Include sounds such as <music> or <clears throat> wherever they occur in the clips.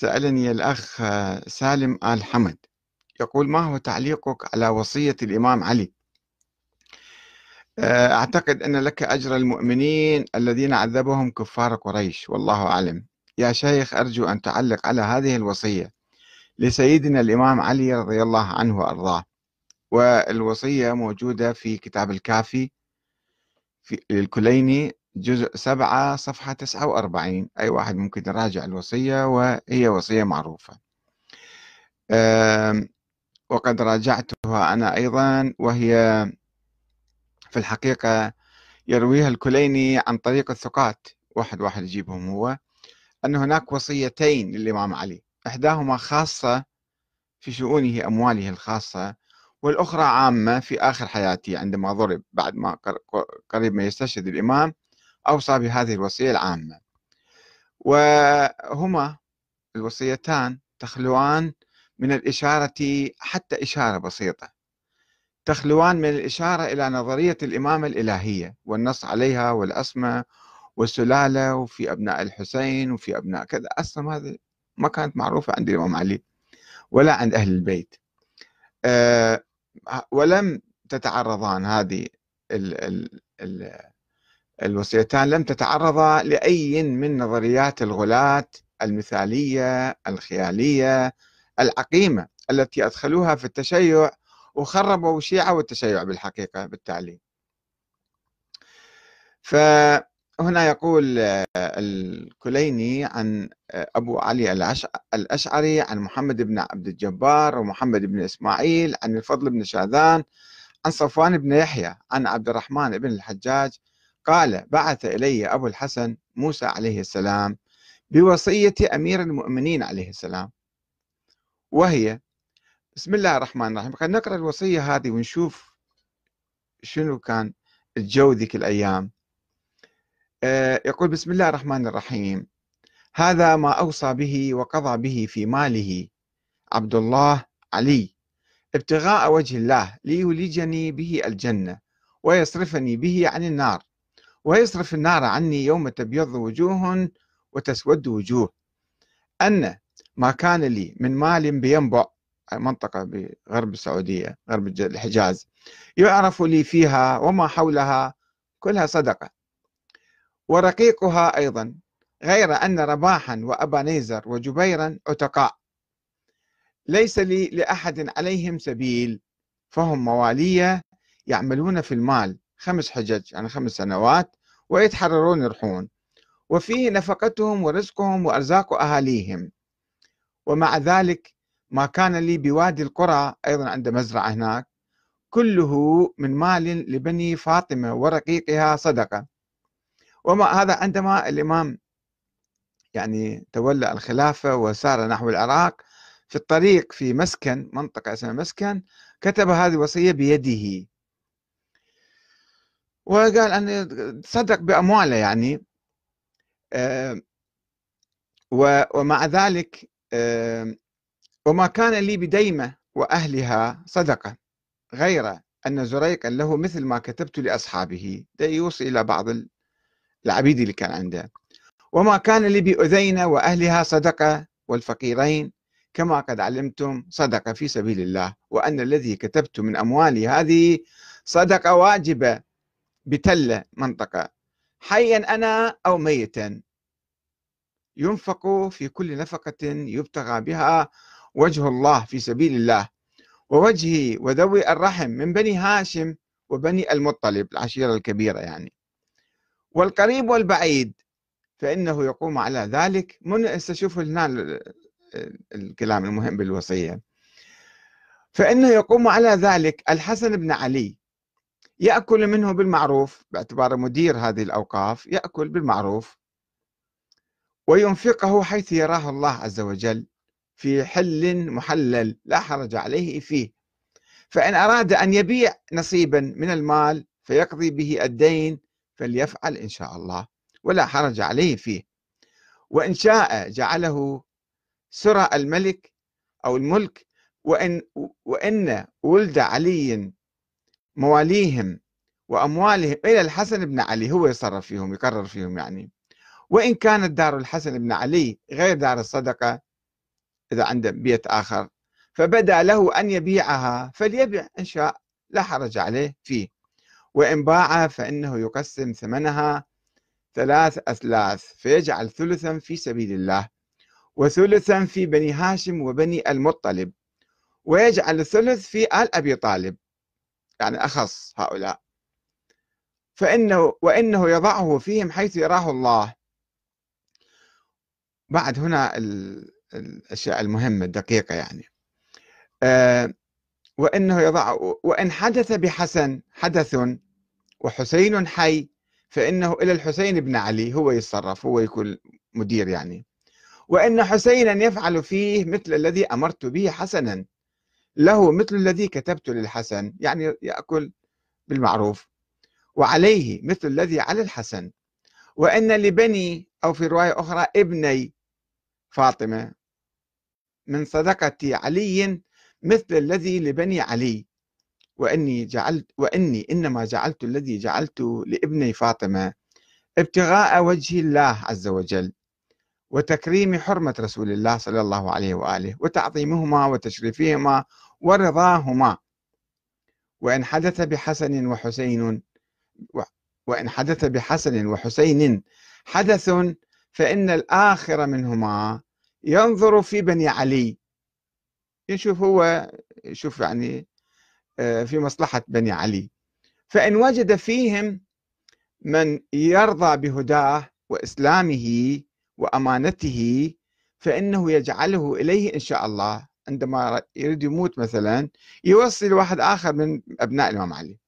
سألني الأخ آه، سالم آل حمد يقول ما هو تعليقك على وصية الإمام علي آه، أعتقد أن لك أجر المؤمنين الذين عذبهم كفار قريش والله أعلم يا شيخ أرجو أن تعلق على هذه الوصية لسيدنا الإمام علي رضي الله عنه وأرضاه والوصية موجودة في كتاب الكافي في الكليني جزء سبعة صفحة تسعة وأربعين أي واحد ممكن يراجع الوصية وهي وصية معروفة وقد راجعتها أنا أيضا وهي في الحقيقة يرويها الكليني عن طريق الثقات واحد واحد يجيبهم هو أن هناك وصيتين للإمام علي إحداهما خاصة في شؤونه أمواله الخاصة والأخرى عامة في آخر حياته عندما ضرب بعد ما قريب ما يستشهد الإمام أوصى بهذه الوصية العامة وهما الوصيتان تخلوان من الإشارة حتى إشارة بسيطة تخلوان من الإشارة إلى نظرية الإمامة الإلهية والنص عليها والأسمى والسلالة وفي أبناء الحسين وفي أبناء كذا أصلا هذا ما كانت معروفة عند الإمام علي ولا عند أهل البيت أه ولم تتعرضان هذه ال ال ال الوصيتان لم تتعرضا لأي من نظريات الغلاة المثالية الخيالية العقيمة التي أدخلوها في التشيع وخربوا الشيعة والتشيع بالحقيقة بالتالي فهنا يقول آه، الكليني عن آه، أبو علي الأشعري عن محمد بن عبد الجبار ومحمد بن إسماعيل عن الفضل بن شاذان عن صفوان بن يحيى عن عبد الرحمن بن الحجاج قال بعث إلي أبو الحسن موسى عليه السلام بوصية أمير المؤمنين عليه السلام وهي بسم الله الرحمن الرحيم خلينا نقرأ الوصية هذه ونشوف شنو كان الجو ذيك الأيام آه، يقول بسم الله الرحمن الرحيم هذا ما أوصى به وقضى به في ماله عبد الله علي ابتغاء وجه الله ليولجني به الجنة ويصرفني به عن النار ويصرف النار عني يوم تبيض وجوه وتسود وجوه أن ما كان لي من مال بينبع منطقة بغرب السعودية غرب الحجاز يعرف لي فيها وما حولها كلها صدقة ورقيقها أيضا غير أن رباحا وأبا نيزر وجبيرا عتقاء ليس لي لأحد عليهم سبيل فهم موالية يعملون في المال خمس حجج يعني خمس سنوات ويتحررون يروحون وفيه نفقتهم ورزقهم وأرزاق أهاليهم ومع ذلك ما كان لي بوادي القرى أيضا عنده مزرعة هناك كله من مال لبني فاطمة ورقيقها صدقة وما هذا عندما الإمام يعني تولى الخلافة وسار نحو العراق في الطريق في مسكن منطقة اسمها مسكن كتب هذه الوصية بيده وقال أن تصدق بأمواله يعني آه، ومع ذلك آه، وما كان لي بديمة وأهلها صدقة غير أن زريقا له مثل ما كتبت لأصحابه ده يوصي إلى بعض العبيد اللي كان عنده وما كان لي بأذينة وأهلها صدقة والفقيرين كما قد علمتم صدقة في سبيل الله وأن الذي كتبت من أموالي هذه صدقة واجبة بتلة منطقة حيا أنا أو ميتا ينفق في كل نفقة يبتغى بها وجه الله في سبيل الله ووجهي وذوي الرحم من بني هاشم وبني المطلب العشيرة الكبيرة يعني والقريب والبعيد فإنه يقوم على ذلك من استشوف هنا الكلام المهم بالوصية فإنه يقوم على ذلك الحسن بن علي يأكل منه بالمعروف باعتباره مدير هذه الأوقاف يأكل بالمعروف وينفقه حيث يراه الله عز وجل في حل محلل لا حرج عليه فيه فإن أراد أن يبيع نصيبا من المال فيقضي به الدين فليفعل إن شاء الله ولا حرج عليه فيه وإن شاء جعله سرى الملك أو الملك وإن, وإن ولد علي مواليهم وأموالهم إلى الحسن بن علي هو يتصرف فيهم يقرر فيهم يعني وإن كانت دار الحسن بن علي غير دار الصدقة إذا عنده بيت آخر فبدا له أن يبيعها فليبيع إن شاء لا حرج عليه فيه وإن باع فإنه يقسم ثمنها ثلاث أثلاث فيجعل ثلثا في سبيل الله وثلثا في بني هاشم وبني المطلب ويجعل الثلث في آل أبي طالب يعني أخص هؤلاء فإنه وإنه يضعه فيهم حيث يراه الله بعد هنا الأشياء المهمة الدقيقة يعني آه وإنه يضع وإن حدث بحسن حدث وحسين حي فإنه إلى الحسين بن علي هو يتصرف هو يكون مدير يعني وإن حسينا يفعل فيه مثل الذي أمرت به حسنا له مثل الذي كتبت للحسن يعني يأكل بالمعروف وعليه مثل الذي على الحسن وأن لبني أو في رواية أخرى ابني فاطمة من صدقة علي مثل الذي لبني علي واني جعلت واني انما جعلت الذي جعلت لابني فاطمه ابتغاء وجه الله عز وجل وتكريم حرمة رسول الله صلى الله عليه وآله وتعظيمهما وتشريفهما ورضاهما وإن حدث بحسن وحسين وإن حدث بحسن وحسين حدث فإن الآخر منهما ينظر في بني علي يشوف هو يشوف يعني آه، في مصلحة بني علي فإن وجد فيهم من يرضى بهداه وإسلامه وأمانته فإنه يجعله إليه إن شاء الله عندما يريد يموت مثلا يوصي لواحد آخر من أبناء الإمام علي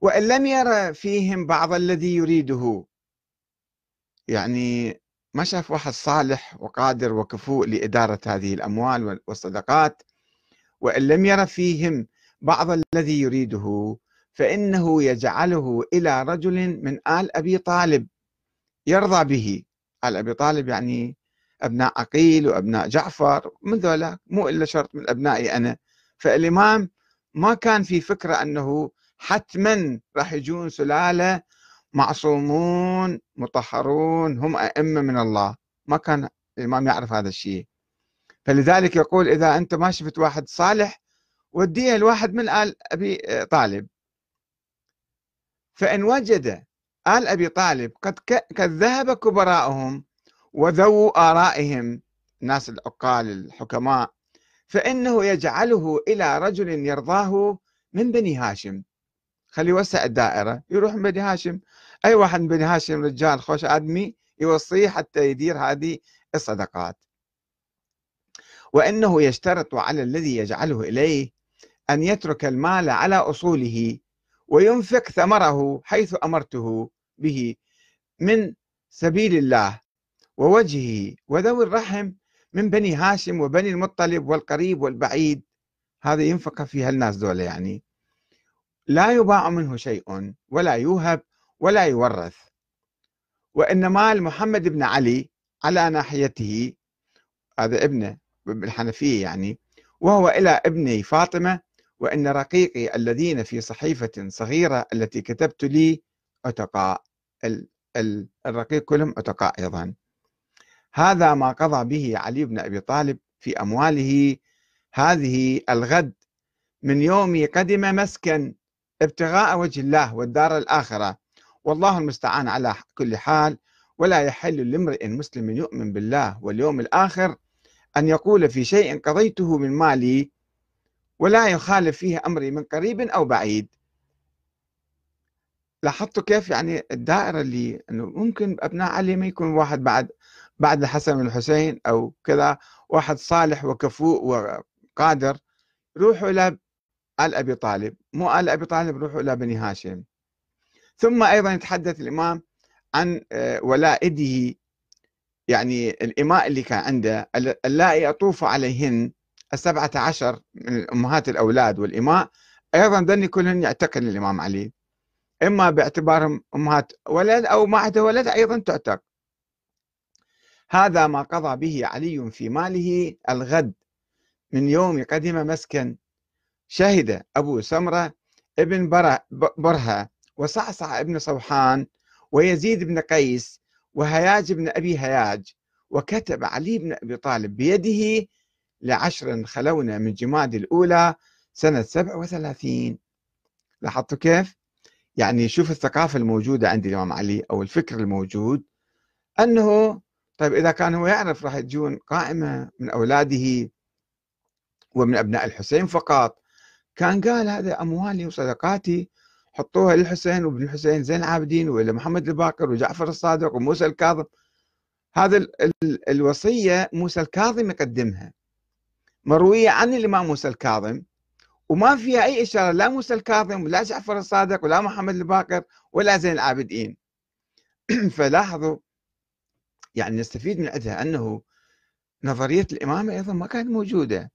وإن لم يرى فيهم بعض الذي يريده يعني ما شاف واحد صالح وقادر وكفوء لإدارة هذه الأموال والصدقات وإن لم يرى فيهم بعض الذي يريده فإنه يجعله إلى رجل من آل أبي طالب يرضى به آل أبي طالب يعني أبناء عقيل وأبناء جعفر من ذولا مو إلا شرط من أبنائي أنا فالإمام ما كان في فكرة أنه حتما راح يجون سلالة معصومون مطهرون هم أئمة من الله ما كان الإمام يعرف هذا الشيء فلذلك يقول إذا أنت ما شفت واحد صالح وديه الواحد من آل أبي طالب فإن وجد آل أبي طالب قد كذهب كبراءهم وذو آرائهم ناس العقال الحكماء فإنه يجعله إلى رجل يرضاه من بني هاشم خلي يوسع الدائرة يروح من بني هاشم أي واحد من بني هاشم رجال خوش آدمي يوصيه حتى يدير هذه الصدقات وإنه يشترط على الذي يجعله إليه أن يترك المال على أصوله وينفق ثمره حيث أمرته به من سبيل الله ووجهه وذوي الرحم من بني هاشم وبني المطلب والقريب والبعيد هذا ينفق فيها الناس دولة يعني لا يباع منه شيء ولا يوهب ولا يورث وإنما محمد بن علي على ناحيته هذا ابنه بالحنفية يعني وهو إلى ابنه فاطمة وإن رقيقي الذين في صحيفة صغيرة التي كتبت لي أتقاء الرقيق كلهم أتقاء أيضا هذا ما قضى به علي بن أبي طالب في أمواله هذه الغد من يوم قدم مسكن ابتغاء وجه الله والدار الآخرة والله المستعان على كل حال ولا يحل لامرئ مسلم يؤمن بالله واليوم الآخر أن يقول في شيء قضيته من مالي ولا يخالف فيه أمري من قريب أو بعيد لاحظتوا كيف يعني الدائرة اللي أنه ممكن أبناء علي ما يكون واحد بعد بعد الحسن والحسين أو كذا واحد صالح وكفوء وقادر روحوا إلى آل أبي طالب مو آل أبي طالب روحوا إلى بني هاشم ثم أيضا يتحدث الإمام عن آه، ولائده يعني الإماء اللي كان عنده اللائي أطوف عليهن السبعة عشر من أمهات الأولاد والإماء أيضا ذن كلهن يعتقن الإمام علي إما باعتبارهم أمهات ولد أو ما عدا ولد أيضا تعتق هذا ما قضى به علي في ماله الغد من يوم قدم مسكن شهد أبو سمرة ابن برهة وصعصع ابن صوحان ويزيد بن قيس وهياج بن أبي هياج وكتب علي بن أبي طالب بيده لعشر خلونا من جماد الأولى سنة 37 لاحظتوا كيف؟ يعني شوف الثقافة الموجودة عند الإمام علي أو الفكر الموجود أنه طيب إذا كان هو يعرف راح تجون قائمة من أولاده ومن أبناء الحسين فقط كان قال هذا أموالي وصدقاتي حطوها للحسين وابن الحسين زين العابدين وإلى محمد الباقر وجعفر الصادق وموسى الكاظم هذا الوصية موسى الكاظم يقدمها مروية عن الإمام موسى الكاظم وما فيها أي إشارة لا موسى الكاظم ولا جعفر الصادق ولا محمد الباقر ولا زين العابدين <clears throat> فلاحظوا يعني نستفيد من عدها أنه نظرية الإمامة أيضا ما كانت موجودة